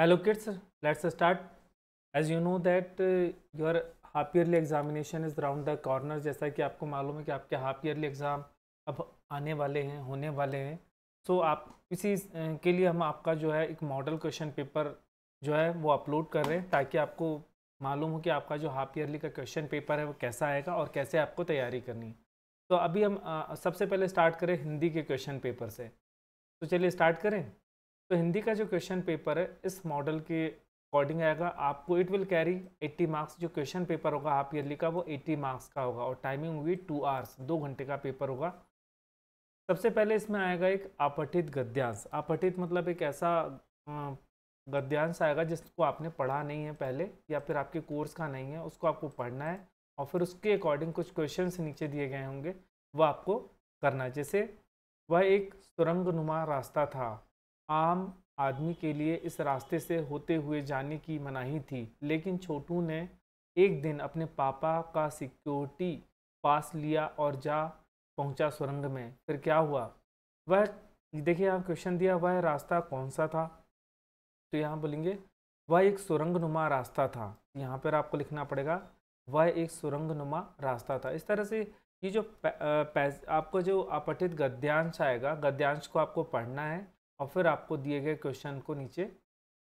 hello kids let's start as you know that your half yearly examination is round the corner जैसा कि आपको मालूम है कि आपके हाफ ईयरली एग्ज़ाम अब आने वाले हैं होने वाले हैं सो so, आप इसी uh, के लिए हम आपका जो है एक मॉडल क्वेश्चन पेपर जो है वो अपलोड कर रहे हैं ताकि आपको मालूम हो कि आपका जो हाफ ईयरली का क्वेश्चन पेपर है वो कैसा आएगा और कैसे आपको तैयारी करनी है तो अभी हम आ, uh, सबसे पहले स्टार्ट करें हिंदी के क्वेश्चन पेपर से तो चलिए स्टार्ट करें तो हिंदी का जो क्वेश्चन पेपर है इस मॉडल के अकॉर्डिंग आएगा आपको इट विल कैरी 80 मार्क्स जो क्वेश्चन पेपर होगा हाफ ईयरली का वो 80 मार्क्स का होगा और टाइमिंग होगी टू आवर्स दो घंटे का पेपर होगा सबसे पहले इसमें आएगा एक आपठित गद्यांश आपठित मतलब एक ऐसा गद्यांश आएगा जिसको आपने पढ़ा नहीं है पहले या फिर आपके कोर्स का नहीं है उसको आपको पढ़ना है और फिर उसके अकॉर्डिंग कुछ क्वेश्चन नीचे दिए गए होंगे वह आपको करना है जैसे वह एक सुरंग नुमा रास्ता था आम आदमी के लिए इस रास्ते से होते हुए जाने की मनाही थी लेकिन छोटू ने एक दिन अपने पापा का सिक्योरिटी पास लिया और जा पहुंचा सुरंग में फिर क्या हुआ वह देखिए यहाँ क्वेश्चन दिया वह रास्ता कौन सा था तो यहाँ बोलेंगे वह एक सुरंग नुमा रास्ता था यहाँ पर आपको लिखना पड़ेगा वह एक सुरंग नुमा रास्ता था इस तरह से ये जो आपको जो अपठित गद्यांश आएगा गद्यांश को आपको पढ़ना है और फिर आपको दिए गए क्वेश्चन को नीचे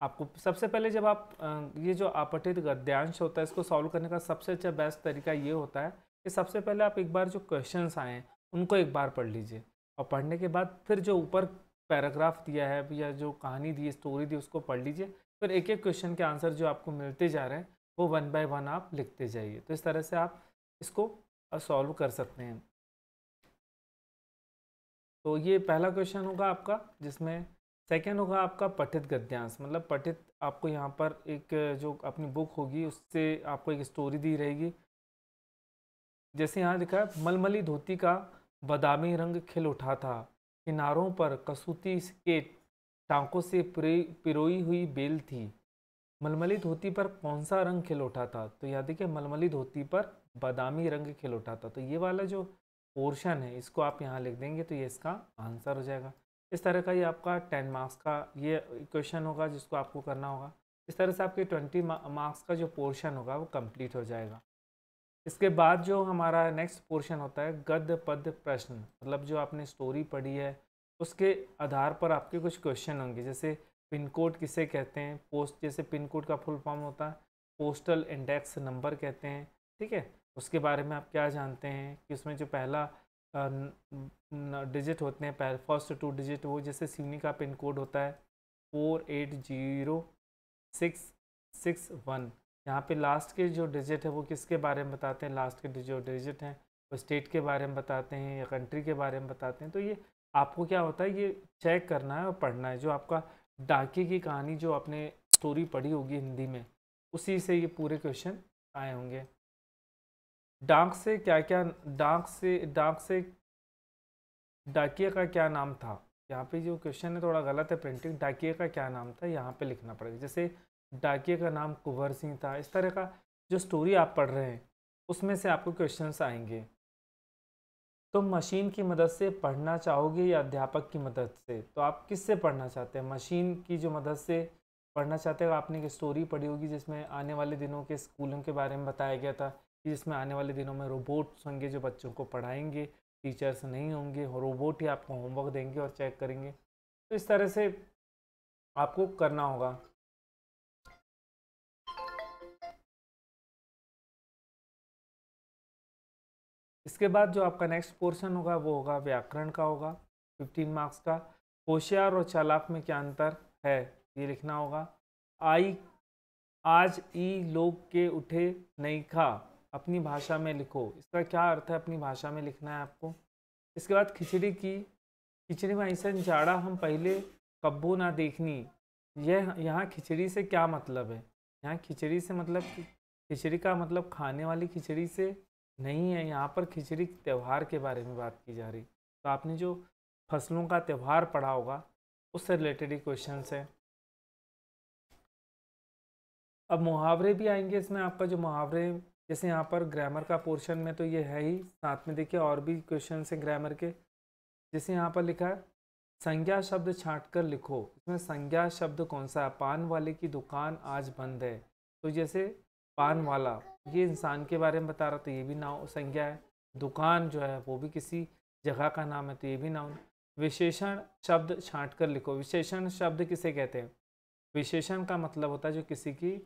आपको सबसे पहले जब आप ये जो आपटित गद्यांश होता है इसको सॉल्व करने का सबसे अच्छा बेस्ट तरीका ये होता है कि सबसे पहले आप एक बार जो क्वेश्चन आए उनको एक बार पढ़ लीजिए और पढ़ने के बाद फिर जो ऊपर पैराग्राफ दिया है या जो कहानी दी स्टोरी दी उसको पढ़ लीजिए फिर एक एक क्वेश्चन के आंसर जो आपको मिलते जा रहे हैं वो वन बाय वन आप लिखते जाइए तो इस तरह से आप इसको सॉल्व कर सकते हैं तो ये पहला क्वेश्चन होगा आपका जिसमें सेकेंड होगा आपका पठित गद्यांश मतलब पठित आपको यहाँ पर एक जो अपनी बुक होगी उससे आपको एक स्टोरी दी रहेगी जैसे यहाँ लिखा है मलमली धोती का बदामी रंग खिल उठा था किनारों पर कसूती के टांकों से पिरोई हुई बेल थी मलमली धोती पर कौन सा रंग खिल उठा था तो यहाँ देखिए मलमली धोती पर बादामी रंग खिल उठा था तो ये वाला जो पोर्शन है इसको आप यहाँ लिख देंगे तो ये इसका आंसर हो जाएगा इस तरह का ये आपका टेन मार्क्स का ये क्वेश्चन होगा जिसको आपको करना होगा इस तरह से आपके ट्वेंटी मार्क्स का जो पोर्शन होगा वो कंप्लीट हो जाएगा इसके बाद जो हमारा नेक्स्ट पोर्शन होता है गद्य पद प्रश्न मतलब जो आपने स्टोरी पढ़ी है उसके आधार पर आपके कुछ क्वेश्चन होंगे जैसे पिन कोड किसे कहते हैं पोस्ट जैसे पिन कोड का फुल फॉर्म होता है पोस्टल इंडेक्स नंबर कहते हैं ठीक है उसके बारे में आप क्या जानते हैं कि उसमें जो पहला डिजिट होते हैं पहले फर्स्ट टू डिजिट वो जैसे सीनी e का पिन कोड होता है four eight zero six six one यहाँ पे लास्ट के जो डिजिट है वो किसके बारे में बताते हैं लास्ट के जो डिजिट हैं वो स्टेट के बारे में बताते हैं या कंट्री के बारे में बताते हैं तो ये आपको क्या होता है ये चेक करना है और पढ़ना है जो आपका डाके की कहानी जो आपने स्टोरी पढ़ी होगी हिंदी में उसी से ये पूरे क्वेश्चन आए होंगे डांक से क्या क्या डांक से डांक से डाकिया का क्या नाम था यहाँ पे जो क्वेश्चन है थोड़ा गलत है प्रिंटिंग डाकिया का क्या नाम था यहाँ पे लिखना पड़ेगा जैसे डाकिया का नाम कुंवर सिंह था इस तरह का जो स्टोरी आप पढ़ रहे हैं उसमें से आपको क्वेश्चंस आएंगे तो मशीन की मदद से पढ़ना चाहोगे या अध्यापक की मदद से तो आप किससे पढ़ना चाहते हैं मशीन की जो मदद से पढ़ना चाहते हो आपने एक स्टोरी पढ़ी होगी जिसमें आने वाले दिनों के स्कूलों के बारे में बताया गया था जिसमें आने वाले दिनों में रोबोट्स होंगे जो बच्चों को पढ़ाएंगे टीचर्स नहीं होंगे और रोबोट ही आपको होमवर्क देंगे और चेक करेंगे तो इस तरह से आपको करना होगा इसके बाद जो आपका नेक्स्ट पोर्शन होगा वो होगा व्याकरण का होगा 15 मार्क्स का होशियार और चालाक में क्या अंतर है ये लिखना होगा आई आज ई लोग के उठे नहीं खा अपनी भाषा में लिखो इसका क्या अर्थ है अपनी भाषा में लिखना है आपको इसके बाद खिचड़ी की खिचड़ी में ऐसा जाड़ा हम पहले कब्बू ना देखनी यह यहाँ खिचड़ी से क्या मतलब है यहाँ खिचड़ी से मतलब खिचड़ी का मतलब खाने वाली खिचड़ी से नहीं है यहाँ पर खिचड़ी त्यौहार के बारे में बात की जा रही तो आपने जो फसलों का त्यौहार पढ़ा होगा उससे रिलेटेड ही क्वेश्चन है अब मुहावरे भी आएंगे इसमें आपका जो मुहावरे जैसे यहाँ पर ग्रामर का पोर्शन में तो ये है ही साथ में देखिए और भी क्वेश्चन है ग्रामर के जैसे यहाँ पर लिखा है संज्ञा शब्द छाँट कर लिखो इसमें संज्ञा शब्द कौन सा है पान वाले की दुकान आज बंद है तो जैसे पान वाला ये इंसान के बारे में बता रहा तो ये भी ना संज्ञा है दुकान जो है वो भी किसी जगह का नाम है तो ये भी ना विशेषण शब्द छाँट कर लिखो विशेषण शब्द किसे कहते हैं विशेषण का मतलब होता है जो किसी की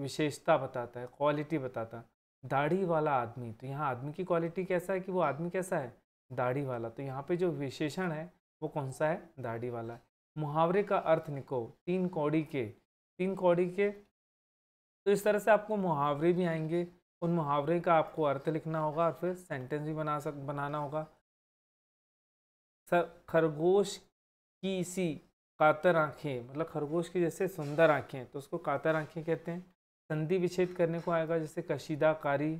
विशेषता बताता है क्वालिटी बताता है दाढ़ी वाला आदमी तो यहाँ आदमी की क्वालिटी कैसा है कि वो आदमी कैसा है दाढ़ी वाला तो यहाँ पे जो विशेषण है वो कौन सा है दाढ़ी वाला है मुहावरे का अर्थ निको तीन कौड़ी के तीन कौड़ी के तो इस तरह से आपको मुहावरे भी आएंगे उन मुहावरे का आपको अर्थ लिखना होगा और फिर सेंटेंस भी बना सक बनाना होगा सर खरगोश की सी कातर आँखें मतलब खरगोश की जैसे सुंदर आँखें तो उसको कातर आँखें कहते हैं संधि विच्छेद करने को आएगा जैसे कशीदाकारी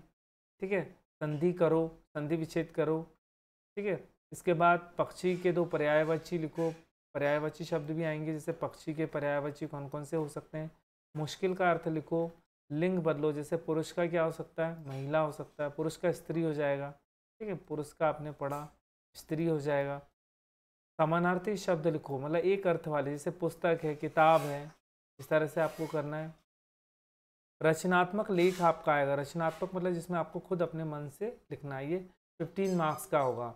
ठीक है संधि करो संधि विच्छेद करो ठीक है इसके बाद पक्षी के दो पर्यायवाची लिखो पर्यायवाची शब्द भी आएंगे जैसे पक्षी के पर्यायवाची कौन कौन से हो सकते हैं मुश्किल का अर्थ लिखो लिंग बदलो जैसे पुरुष का क्या हो सकता है महिला हो सकता है पुरुष का स्त्री हो जाएगा ठीक है पुरुष का आपने पढ़ा स्त्री हो जाएगा समानार्थी शब्द लिखो मतलब एक अर्थ वाले जैसे पुस्तक है किताब है इस तरह से आपको करना है रचनात्मक लेख आपका आएगा रचनात्मक मतलब जिसमें आपको खुद अपने मन से लिखना है ये फिफ्टीन मार्क्स का होगा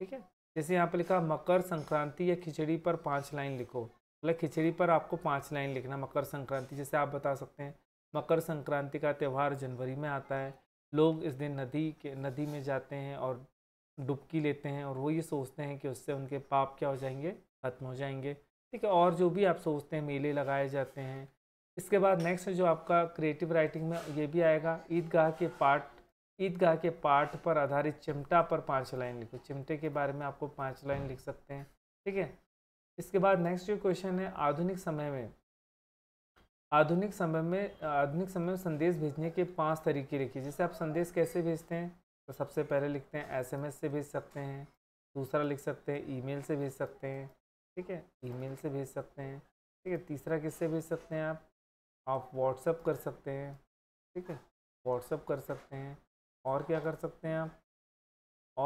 ठीक है जैसे यहाँ पे लिखा मकर संक्रांति या खिचड़ी पर पाँच लाइन लिखो मतलब खिचड़ी पर आपको पाँच लाइन लिखना मकर संक्रांति जैसे आप बता सकते हैं मकर संक्रांति का त्यौहार जनवरी में आता है लोग इस दिन नदी के नदी में जाते हैं और डुबकी लेते हैं और वो ये सोचते हैं कि उससे उनके पाप क्या हो जाएंगे खत्म हो जाएंगे ठीक है और जो भी आप सोचते हैं मेले लगाए जाते हैं इसके बाद नेक्स्ट जो आपका क्रिएटिव राइटिंग में ये भी आएगा ईदगाह के पार्ट ईदगाह के पार्ट पर आधारित चिमटा पर पाँच लाइन लिखो चिमटे के बारे में आपको पाँच लाइन लिख सकते हैं ठीक है इसके बाद नेक्स्ट जो क्वेश्चन है आधुनिक समय में आधुनिक समय में आधुनिक समय में संदेश भेजने के पांच तरीके लिखिए जैसे आप संदेश कैसे भेजते हैं तो सबसे पहले लिखते हैं एस से भेज सकते हैं दूसरा लिख सकते हैं ईमेल से भेज सकते हैं ठीक है ईमेल से भेज सकते हैं ठीक है तीसरा किससे भेज सकते हैं आप आप व्हाट्सअप कर सकते हैं ठीक है व्हाट्सअप कर सकते हैं और क्या कर सकते हैं आप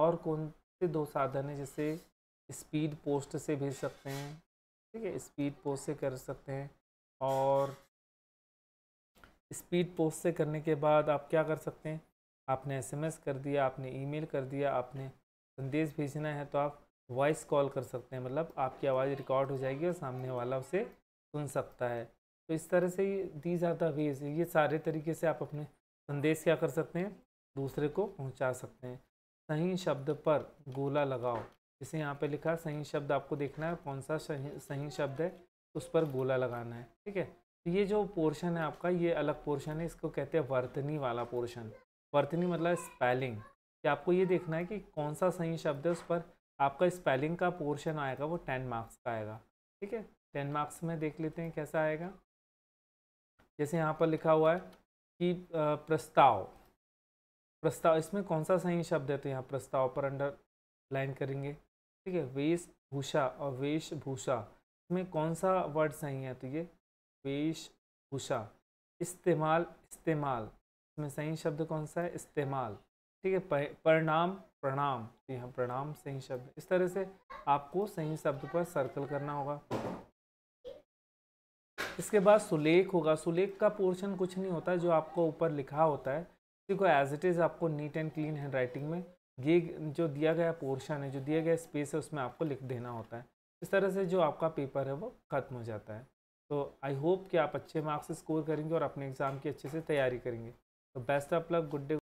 और कौन से दो साधन हैं जैसे स्पीड पोस्ट से भेज सकते हैं ठीक है स्पीड पोस्ट से कर सकते हैं और स्पीड पोस्ट से करने के बाद आप क्या कर सकते हैं आपने एसएमएस कर दिया आपने ईमेल कर दिया आपने संदेश भेजना है तो आप वॉइस कॉल कर सकते हैं मतलब आपकी आवाज़ रिकॉर्ड हो जाएगी और सामने वाला उसे सुन सकता है तो इस तरह से दी जाता द वेज ये सारे तरीके से आप अपने संदेश क्या कर सकते हैं दूसरे को पहुंचा सकते हैं सही शब्द पर गोला लगाओ जैसे यहाँ पे लिखा सही शब्द आपको देखना है कौन सा सही शब्द है उस पर गोला लगाना है ठीक है तो ये जो पोर्शन है आपका ये अलग पोर्शन है इसको कहते हैं वर्तनी वाला पोर्शन वर्तनी मतलब स्पेलिंग कि आपको ये देखना है कि कौन सा सही शब्द है उस पर आपका स्पेलिंग का पोर्शन आएगा वो टेन मार्क्स का आएगा ठीक है टेन मार्क्स में देख लेते हैं कैसा आएगा जैसे यहाँ पर लिखा हुआ है कि प्रस्ताव प्रस्ताव इसमें कौन सा सही शब्द है तो यहाँ प्रस्ताव पर अंडर लाइन करेंगे ठीक है वेशभूषा और वेशभूषा इसमें कौन सा वर्ड सही है तो ये वेशभूषा इस्तेमाल इस्तेमाल इसमें सही शब्द कौन सा है इस्तेमाल ठीक है परिणाम प्रणाम तो यहाँ प्रणाम सही शब्द इस तरह से आपको सही शब्द पर सर्कल करना होगा इसके बाद सुलेख होगा सुलेख का पोर्शन कुछ नहीं होता जो आपको ऊपर लिखा होता है उसी को एज इट इज़ आपको neat and clean handwriting में ये जो दिया गया पोर्शन है जो दिया गया स्पेस है उसमें आपको लिख देना होता है इस तरह से जो आपका पेपर है वो ख़त्म हो जाता है तो आई होप कि आप अच्छे मार्क्स स्कोर करेंगे और अपने एग्ज़ाम की अच्छे से तैयारी करेंगे तो best of luck good day